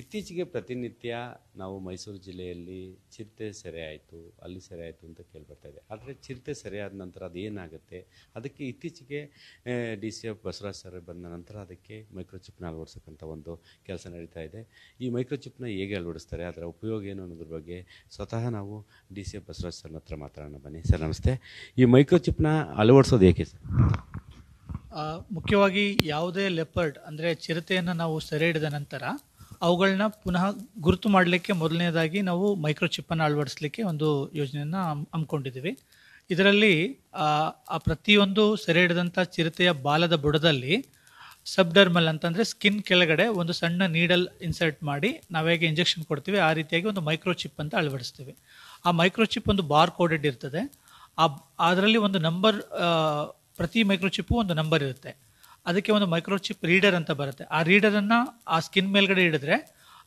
ಇತ್ತೀಚೆಗೆ ಪ್ರತಿನಿತ್ಯ ನಾವು ಮೈಸೂರು ಜಿಲ್ಲೆಯಲ್ಲಿ ಚಿರತೆ ಸೆರೆ ಆಯಿತು ಅಲ್ಲಿ ಸೆರೆ ಆಯಿತು ಅಂತ ಇದೆ ಆದರೆ ಚಿರತೆ ಸರಿಯಾದ ನಂತರ ಏನಾಗುತ್ತೆ ಅದಕ್ಕೆ ಇತ್ತೀಚೆಗೆ D C F Basavaraj sir ಬಂದ ನಂತರ ಅದಕ್ಕೆ ಮೈಕ್ರೋಚಿಪ್ನ ಅಳವಡಿಸಕ್ಕಂಥ ಒಂದು ಕೆಲಸ ನಡೀತಾ ಇದೆ ಈ ಮೈಕ್ರೋಚಿಪ್ನ ಹೇಗೆ ಅಳವಡಿಸ್ತಾರೆ ಅದರ ಉಪಯೋಗ ಏನು ಅನ್ನೋದ್ರ ಬಗ್ಗೆ ಸ್ವತಃ ನಾವು ಡಿ ಸಿ ಎಫ್ ಬಸವರಾಜ್ ಸರ್ನ ಹತ್ರ ಮಾತಾಡೋಣ ಬನ್ನಿ ಸರ್ ನಮಸ್ತೆ ಈ ಮೈಕ್ರೋಚಿಪ್ನ ಅಳವಡಿಸೋದು ಏಕೆ ಸರ್ ಮುಖ್ಯವಾಗಿ ಯಾವುದೇ ಲೆಪರ್ಡ್ ಅಂದರೆ ಚಿರತೆಯನ್ನು ನಾವು ಸೆರೆ ಹಿಡಿದ ನಂತರ ಅವುಗಳನ್ನ ಪುನಃ ಗುರುತು ಮಾಡಲಿಕ್ಕೆ ಮೊದಲನೇದಾಗಿ ನಾವು ಮೈಕ್ರೋಚಿಪ್ಪನ್ನು ಅಳವಡಿಸ್ಲಿಕ್ಕೆ ಒಂದು ಯೋಜನೆಯನ್ನು ಹಮ್ಮಿಕೊಂಡಿದ್ದೀವಿ ಇದರಲ್ಲಿ ಆ ಪ್ರತಿಯೊಂದು ಸೆರೆ ಹಿಡಿದಂಥ ಚಿರತೆಯ ಬಾಲದ ಬುಡದಲ್ಲಿ ಸಬ್ಡರ್ಮಲ್ ಅಂತಂದರೆ ಸ್ಕಿನ್ ಕೆಳಗಡೆ ಒಂದು ಸಣ್ಣ ನೀಡಲ್ ಇನ್ಸರ್ಟ್ ಮಾಡಿ ನಾವು ಹೇಗೆ ಇಂಜೆಕ್ಷನ್ ಕೊಡ್ತೀವಿ ಆ ರೀತಿಯಾಗಿ ಒಂದು ಮೈಕ್ರೋಚಿಪ್ ಅಂತ ಅಳವಡಿಸ್ತೀವಿ ಆ ಮೈಕ್ರೋಚಿಪ್ ಒಂದು ಬಾರ್ ಕೋಡೆಡ್ ಇರ್ತದೆ ಆ ಅದರಲ್ಲಿ ಒಂದು ನಂಬರ್ ಪ್ರತಿ ಮೈಕ್ರೋಚಿಪ್ಪು ಒಂದು ನಂಬರ್ ಇರುತ್ತೆ ಅದಕ್ಕೆ ಒಂದು ಮೈಕ್ರೋಚಿಪ್ ರೀಡರ್ ಅಂತ ಬರುತ್ತೆ ಆ ರೀಡರನ್ನು ಆ ಸ್ಕಿನ್ ಮೇಲ್ಗಡೆ ಹಿಡಿದ್ರೆ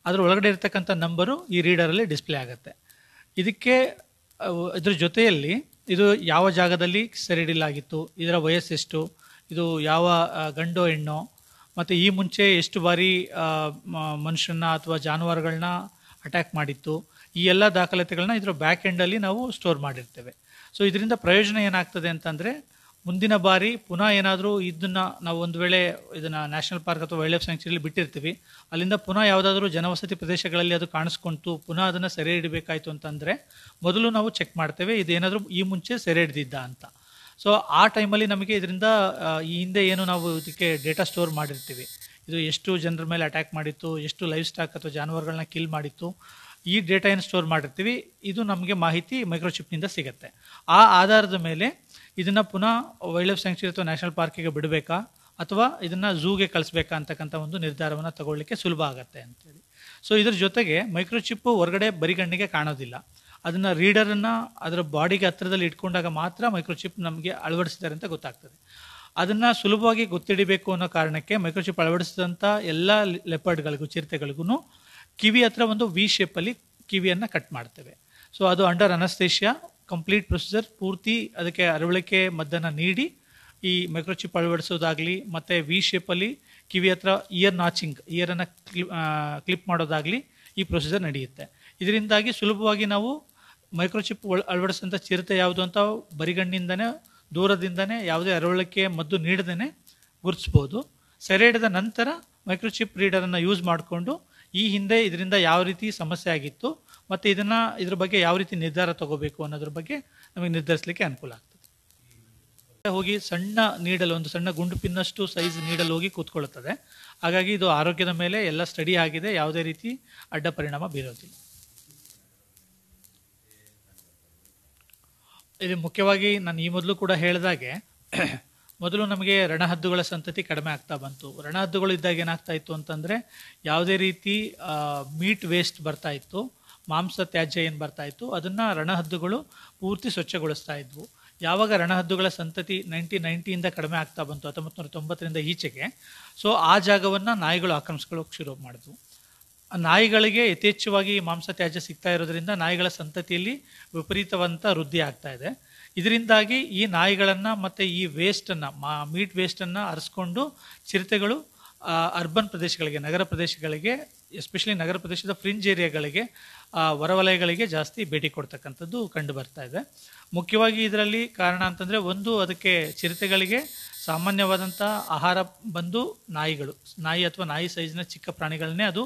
ಅದರ ಒಳಗಡೆ ಇರತಕ್ಕಂಥ ನಂಬರು ಈ ರೀಡರಲ್ಲಿ ಡಿಸ್ಪ್ಲೇ ಆಗುತ್ತೆ ಇದಕ್ಕೆ ಇದ್ರ ಜೊತೆಯಲ್ಲಿ ಇದು ಯಾವ ಜಾಗದಲ್ಲಿ ಸೆರೆಡಿಲಾಗಿತ್ತು ಇದರ ವಯಸ್ಸೆಷ್ಟು ಇದು ಯಾವ ಗಂಡು ಹೆಣ್ಣು ಮತ್ತು ಈ ಮುಂಚೆ ಎಷ್ಟು ಬಾರಿ ಮನುಷ್ಯನ ಅಥವಾ ಜಾನುವಾರುಗಳನ್ನ ಅಟ್ಯಾಕ್ ಮಾಡಿತ್ತು ಈ ಎಲ್ಲ ದಾಖಲಾತಿಗಳನ್ನ ಇದರ ಬ್ಯಾಕ್ ಎಂಡಲ್ಲಿ ನಾವು ಸ್ಟೋರ್ ಮಾಡಿರ್ತೇವೆ ಸೊ ಇದರಿಂದ ಪ್ರಯೋಜನ ಏನಾಗ್ತದೆ ಅಂತಂದರೆ ಮುಂದಿನ ಬಾರಿ ಪುನಃ ಏನಾದರೂ ಇದನ್ನು ನಾವು ಒಂದು ವೇಳೆ ಇದನ್ನು ನ್ಯಾಷನಲ್ ಪಾರ್ಕ್ ಅಥವಾ ವೈಲ್ಡ್ ಲೈಫ್ ಸ್ಯಾಂಕ್ಚುರಿಲಿ ಬಿಟ್ಟಿರ್ತೀವಿ ಅಲ್ಲಿಂದ ಪುನಃ ಯಾವುದಾದ್ರೂ ಜನವಸತಿ ಪ್ರದೇಶಗಳಲ್ಲಿ ಅದು ಕಾಣಿಸ್ಕೊಂತು ಪುನಃ ಅದನ್ನು ಸೆರೆ ಹಿಡಬೇಕಾಯಿತು ಅಂತಂದರೆ ಮೊದಲು ನಾವು ಚೆಕ್ ಮಾಡ್ತೇವೆ ಇದೇನಾದರೂ ಈ ಮುಂಚೆ ಸೆರೆ ಹಿಡ್ದಿದ್ದ ಅಂತ ಸೊ ಆ ಟೈಮಲ್ಲಿ ನಮಗೆ ಇದರಿಂದ ಈ ಹಿಂದೆ ಏನು ನಾವು ಇದಕ್ಕೆ ಡೇಟಾ ಸ್ಟೋರ್ ಮಾಡಿರ್ತೀವಿ ಇದು ಎಷ್ಟು ಜನರ ಮೇಲೆ ಅಟ್ಯಾಕ್ ಮಾಡಿತ್ತು ಎಷ್ಟು ಲೈಫ್ ಸ್ಟಾಕ್ ಅಥವಾ ಜಾನುವಾರುಗಳನ್ನ ಕಿಲ್ ಮಾಡಿತ್ತು ಈ ಡೇಟಾ ಏನು ಸ್ಟೋರ್ ಮಾಡಿರ್ತೀವಿ ಇದು ನಮಗೆ ಮಾಹಿತಿ ಮೈಕ್ರೋಚಿಪ್ನಿಂದ ಸಿಗುತ್ತೆ ಆ ಆಧಾರದ ಮೇಲೆ ಇದನ್ನು ಪುನಃ ವೈಲ್ಡ್ ಲೈಫ್ ಸ್ಯಾಂಕ್ಚುರಿ ಅಥವಾ ನ್ಯಾಷನಲ್ ಪಾರ್ಕಿಗೆ ಬಿಡಬೇಕಾ ಅಥವಾ ಇದನ್ನು ಝೂಗೆ ಕಳಿಸ್ಬೇಕಾ ಅಂತಕ್ಕಂಥ ಒಂದು ನಿರ್ಧಾರವನ್ನು ತಗೊಳ್ಳಿಕ್ಕೆ ಸುಲಭ ಆಗುತ್ತೆ ಅಂತೇಳಿ ಸೊ ಇದ್ರ ಜೊತೆಗೆ ಮೈಕ್ರೋಚಿಪ್ಪು ಹೊರಗಡೆ ಬರಿಗಣ್ಣಿಗೆ ಕಾಣೋದಿಲ್ಲ ಅದನ್ನು ರೀಡರನ್ನು ಅದರ ಬಾಡಿಗೆ ಹತ್ತಿರದಲ್ಲಿ ಇಟ್ಕೊಂಡಾಗ ಮಾತ್ರ ಮೈಕ್ರೋಚಿಪ್ ನಮಗೆ ಅಳವಡಿಸಿದ್ದಾರೆ ಅಂತ ಗೊತ್ತಾಗ್ತದೆ ಅದನ್ನು ಸುಲಭವಾಗಿ ಗೊತ್ತಿಡಿಬೇಕು ಅನ್ನೋ ಕಾರಣಕ್ಕೆ ಮೈಕ್ರೋಚಿಪ್ ಅಳವಡಿಸಿದಂಥ ಎಲ್ಲ ಲೆಪರ್ಡ್ಗಳಿಗೂ ಚಿರತೆಗಳಿಗೂ ಕಿವಿ ಹತ್ರ ಒಂದು ವಿ ಶೇಪಲ್ಲಿ ಕಿವಿಯನ್ನು ಕಟ್ ಮಾಡ್ತೇವೆ ಸೊ ಅದು ಅಂಡರ್ ಅನಸ್ತೇಷಿಯಾ ಕಂಪ್ಲೀಟ್ ಪ್ರೊಸೀಜರ್ ಪೂರ್ತಿ ಅದಕ್ಕೆ ಅರವಳಿಕೆ ಮದ್ದನ್ನು ನೀಡಿ ಈ ಮೈಕ್ರೋಚಿಪ್ ಅಳವಡಿಸೋದಾಗಲಿ ಮತ್ತು ವಿ ಶೇಪಲ್ಲಿ ಕಿವಿ ಹತ್ರ ಇಯರ್ ನಾಚಿಂಗ್ ಇಯರನ್ನು ಕ್ಲಿಪ್ ಕ್ಲಿಪ್ ಮಾಡೋದಾಗಲಿ ಈ ಪ್ರೊಸೀಜರ್ ನಡೆಯುತ್ತೆ ಇದರಿಂದಾಗಿ ಸುಲಭವಾಗಿ ನಾವು ಮೈಕ್ರೋಚಿಪ್ ಅಳವಡಿಸಿದಂಥ ಚಿರತೆ ಯಾವುದು ಅಂತ ಬರಿಗಣ್ಣಿಂದನೇ ದೂರದಿಂದನೇ ಯಾವುದೇ ಅರವಳಿಕೆ ಮದ್ದು ನೀಡದೇ ಗುರುತಿಸ್ಬೋದು ಸೆರೆ ಹಿಡಿದ ನಂತರ ಮೈಕ್ರೋಚಿಪ್ ರೀಡರನ್ನು ಯೂಸ್ ಮಾಡಿಕೊಂಡು ಈ ಹಿಂದೆ ಇದರಿಂದ ಯಾವ ರೀತಿ ಸಮಸ್ಯೆ ಆಗಿತ್ತು ಮತ್ತು ಇದನ್ನು ಇದ್ರ ಬಗ್ಗೆ ಯಾವ ರೀತಿ ನಿರ್ಧಾರ ತಗೋಬೇಕು ಅನ್ನೋದ್ರ ಬಗ್ಗೆ ನಮಗೆ ನಿರ್ಧರಿಸಲಿಕ್ಕೆ ಅನುಕೂಲ ಆಗ್ತದೆ ಹೋಗಿ ಸಣ್ಣ ನೀಡಲು ಒಂದು ಸಣ್ಣ ಗುಂಡು ಪಿನ್ನಷ್ಟು ಸೈಜ್ ನೀಡಲು ಹೋಗಿ ಕೂತ್ಕೊಳ್ಳುತ್ತದೆ ಹಾಗಾಗಿ ಇದು ಆರೋಗ್ಯದ ಮೇಲೆ ಎಲ್ಲ ಸ್ಟಡಿ ಆಗಿದೆ ಯಾವುದೇ ರೀತಿ ಅಡ್ಡ ಪರಿಣಾಮ ಬೀರೋದಿಲ್ಲ ಇದು ಮುಖ್ಯವಾಗಿ ನಾನು ಈ ಮೊದಲು ಕೂಡ ಹೇಳಿದಾಗೆ ಮೊದಲು ನಮಗೆ ರಣಹದ್ದುಗಳ ಸಂತತಿ ಕಡಿಮೆ ಆಗ್ತಾ ಬಂತು ರಣಹದ್ದುಗಳು ಇದ್ದಾಗ ಏನಾಗ್ತಾ ಇತ್ತು ಅಂತಂದರೆ ಯಾವುದೇ ರೀತಿ ಮೀಟ್ ವೇಸ್ಟ್ ಬರ್ತಾ ಇತ್ತು ಮಾಂಸ ತ್ಯಾಜ್ಯ ಏನು ಬರ್ತಾ ಇತ್ತು ಅದನ್ನು ರಣಹದ್ದುಗಳು ಪೂರ್ತಿ ಸ್ವಚ್ಛಗೊಳಿಸ್ತಾ ಇದ್ವು ಯಾವಾಗ ರಣಹದ್ದುಗಳ ಸಂತತಿ ನೈಂಟಿ ನೈಂಟಿಯಿಂದ ಕಡಿಮೆ ಆಗ್ತಾ ಬಂತು ಹತ್ತೊಂಬತ್ತು ನೂರ ತೊಂಬತ್ತರಿಂದ ಈಚೆಗೆ ಸೊ ಆ ಜಾಗವನ್ನು ನಾಯಿಗಳು ಆಕ್ರಮಿಸ್ಕೊಳ್ಳೋಕೆ ಶುರು ಮಾಡಿದ್ವು ನಾಯಿಗಳಿಗೆ ಯಥೇಚ್ಛವಾಗಿ ಮಾಂಸ ತ್ಯಾಜ್ಯ ಸಿಗ್ತಾ ಇರೋದ್ರಿಂದ ನಾಯಿಗಳ ಸಂತತಿಯಲ್ಲಿ ವಿಪರೀತವಂತ ವೃದ್ಧಿ ಆಗ್ತಾ ಇದೆ ಇದರಿಂದಾಗಿ ಈ ನಾಯಿಗಳನ್ನು ಮತ್ತು ಈ ವೇಸ್ಟನ್ನು ಮಾ ಮೀಟ್ ವೇಸ್ಟನ್ನು ಅರಿಸ್ಕೊಂಡು ಚಿರತೆಗಳು ಅರ್ಬನ್ ಪ್ರದೇಶಗಳಿಗೆ ನಗರ ಪ್ರದೇಶಗಳಿಗೆ ಎಸ್ಪೆಷಲಿ ನಗರ ಪ್ರದೇಶದ ಫ್ರಿಂಜ್ ಏರಿಯಾಗಳಿಗೆ ಹೊರವಲಯಗಳಿಗೆ ಜಾಸ್ತಿ ಭೇಟಿ ಕೊಡ್ತಕ್ಕಂಥದ್ದು ಕಂಡು ಬರ್ತಾ ಇದೆ ಮುಖ್ಯವಾಗಿ ಇದರಲ್ಲಿ ಕಾರಣ ಅಂತಂದರೆ ಒಂದು ಅದಕ್ಕೆ ಚಿರತೆಗಳಿಗೆ ಸಾಮಾನ್ಯವಾದಂಥ ಆಹಾರ ಬಂದು ನಾಯಿಗಳು ನಾಯಿ ಅಥವಾ ನಾಯಿ ಸೈಜ್ನ ಚಿಕ್ಕ ಪ್ರಾಣಿಗಳನ್ನೇ ಅದು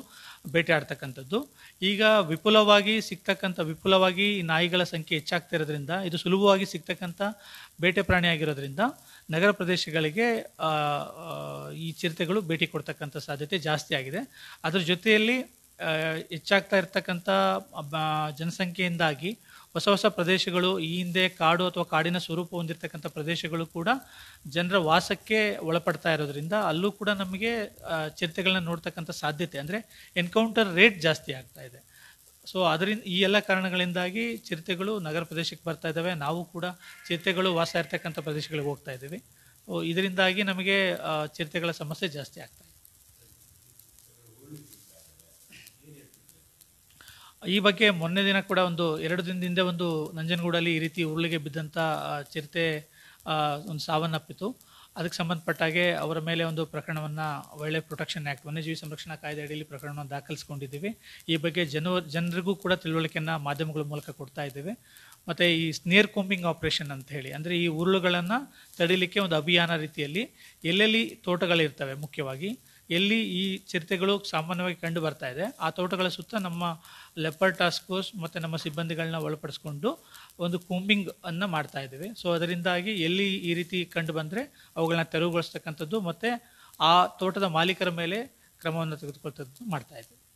ಆಡ್ತಕ್ಕಂಥದ್ದು ಈಗ ವಿಪುಲವಾಗಿ ಸಿಗ್ತಕ್ಕಂಥ ವಿಪುಲವಾಗಿ ನಾಯಿಗಳ ಸಂಖ್ಯೆ ಹೆಚ್ಚಾಗ್ತಿರೋದ್ರಿಂದ ಇದು ಸುಲಭವಾಗಿ ಸಿಗ್ತಕ್ಕಂಥ ಬೇಟೆ ಪ್ರಾಣಿಯಾಗಿರೋದ್ರಿಂದ ನಗರ ಪ್ರದೇಶಗಳಿಗೆ ಈ ಚಿರತೆಗಳು ಭೇಟಿ ಕೊಡ್ತಕ್ಕಂಥ ಸಾಧ್ಯತೆ ಜಾಸ್ತಿ ಆಗಿದೆ ಅದರ ಜೊತೆಯಲ್ಲಿ ಹೆಚ್ಚಾಗ್ತಾ ಇರ್ತಕ್ಕಂಥ ಜನಸಂಖ್ಯೆಯಿಂದಾಗಿ ಹೊಸ ಹೊಸ ಪ್ರದೇಶಗಳು ಈ ಹಿಂದೆ ಕಾಡು ಅಥವಾ ಕಾಡಿನ ಸ್ವರೂಪ ಹೊಂದಿರತಕ್ಕಂಥ ಪ್ರದೇಶಗಳು ಕೂಡ ಜನರ ವಾಸಕ್ಕೆ ಒಳಪಡ್ತಾ ಇರೋದ್ರಿಂದ ಅಲ್ಲೂ ಕೂಡ ನಮಗೆ ಚಿರತೆಗಳನ್ನ ನೋಡ್ತಕ್ಕಂಥ ಸಾಧ್ಯತೆ ಅಂದರೆ ಎನ್ಕೌಂಟರ್ ರೇಟ್ ಜಾಸ್ತಿ ಆಗ್ತಾ ಇದೆ ಸೊ ಅದರಿಂದ ಈ ಎಲ್ಲ ಕಾರಣಗಳಿಂದಾಗಿ ಚಿರತೆಗಳು ನಗರ ಪ್ರದೇಶಕ್ಕೆ ಬರ್ತಾ ಇದ್ದಾವೆ ನಾವು ಕೂಡ ಚಿರತೆಗಳು ವಾಸ ಇರ್ತಕ್ಕಂಥ ಪ್ರದೇಶಗಳಿಗೆ ಹೋಗ್ತಾ ಇದ್ದೀವಿ ಇದರಿಂದಾಗಿ ನಮಗೆ ಚಿರತೆಗಳ ಸಮಸ್ಯೆ ಜಾಸ್ತಿ ಆಗ್ತಾ ಇದೆ ಈ ಬಗ್ಗೆ ಮೊನ್ನೆ ದಿನ ಕೂಡ ಒಂದು ಎರಡು ದಿನದ ಹಿಂದೆ ಒಂದು ನಂಜನಗೂಡಲ್ಲಿ ಈ ರೀತಿ ಉರುಳಿಗೆ ಬಿದ್ದಂಥ ಚಿರತೆ ಒಂದು ಸಾವನ್ನಪ್ಪಿತು ಅದಕ್ಕೆ ಸಂಬಂಧಪಟ್ಟಾಗೆ ಅವರ ಮೇಲೆ ಒಂದು ಪ್ರಕರಣವನ್ನು ಒಳ್ಳೆ ಪ್ರೊಟೆಕ್ಷನ್ ಆ್ಯಕ್ಟ್ ವನ್ಯಜೀವಿ ಸಂರಕ್ಷಣಾ ಕಾಯ್ದೆ ಅಡಿಯಲ್ಲಿ ಪ್ರಕರಣವನ್ನು ದಾಖಲಿಸ್ಕೊಂಡಿದ್ದೀವಿ ಈ ಬಗ್ಗೆ ಜನವ ಜನರಿಗೂ ಕೂಡ ತಿಳುವಳಿಕೆಯನ್ನು ಮಾಧ್ಯಮಗಳ ಮೂಲಕ ಕೊಡ್ತಾ ಇದ್ದೇವೆ ಮತ್ತು ಈ ಸ್ನೇರ್ ಕೋಂಪಿಂಗ್ ಆಪರೇಷನ್ ಅಂತ ಹೇಳಿ ಅಂದರೆ ಈ ಉರುಳುಗಳನ್ನು ತಡಿಲಿಕ್ಕೆ ಒಂದು ಅಭಿಯಾನ ರೀತಿಯಲ್ಲಿ ಎಲ್ಲೆಲ್ಲಿ ತೋಟಗಳಿರ್ತವೆ ಮುಖ್ಯವಾಗಿ ಎಲ್ಲಿ ಈ ಚಿರತೆಗಳು ಸಾಮಾನ್ಯವಾಗಿ ಕಂಡು ಬರ್ತಾ ಇದೆ ಆ ತೋಟಗಳ ಸುತ್ತ ನಮ್ಮ ಲೆಪರ್ ಟಾಸ್ಕ್ ಫೋರ್ಸ್ ಮತ್ತು ನಮ್ಮ ಸಿಬ್ಬಂದಿಗಳನ್ನ ಒಳಪಡಿಸ್ಕೊಂಡು ಒಂದು ಕೂಂಬಿಂಗ್ ಅನ್ನು ಮಾಡ್ತಾ ಇದ್ದೀವಿ ಸೊ ಅದರಿಂದಾಗಿ ಎಲ್ಲಿ ಈ ರೀತಿ ಕಂಡು ಬಂದರೆ ಅವುಗಳನ್ನ ತೆರವುಗೊಳಿಸ್ತಕ್ಕಂಥದ್ದು ಮತ್ತು ಆ ತೋಟದ ಮಾಲೀಕರ ಮೇಲೆ ಕ್ರಮವನ್ನು ತೆಗೆದುಕೊಳ್ತದ್ದು ಮಾಡ್ತಾ ಇದ್ದೀವಿ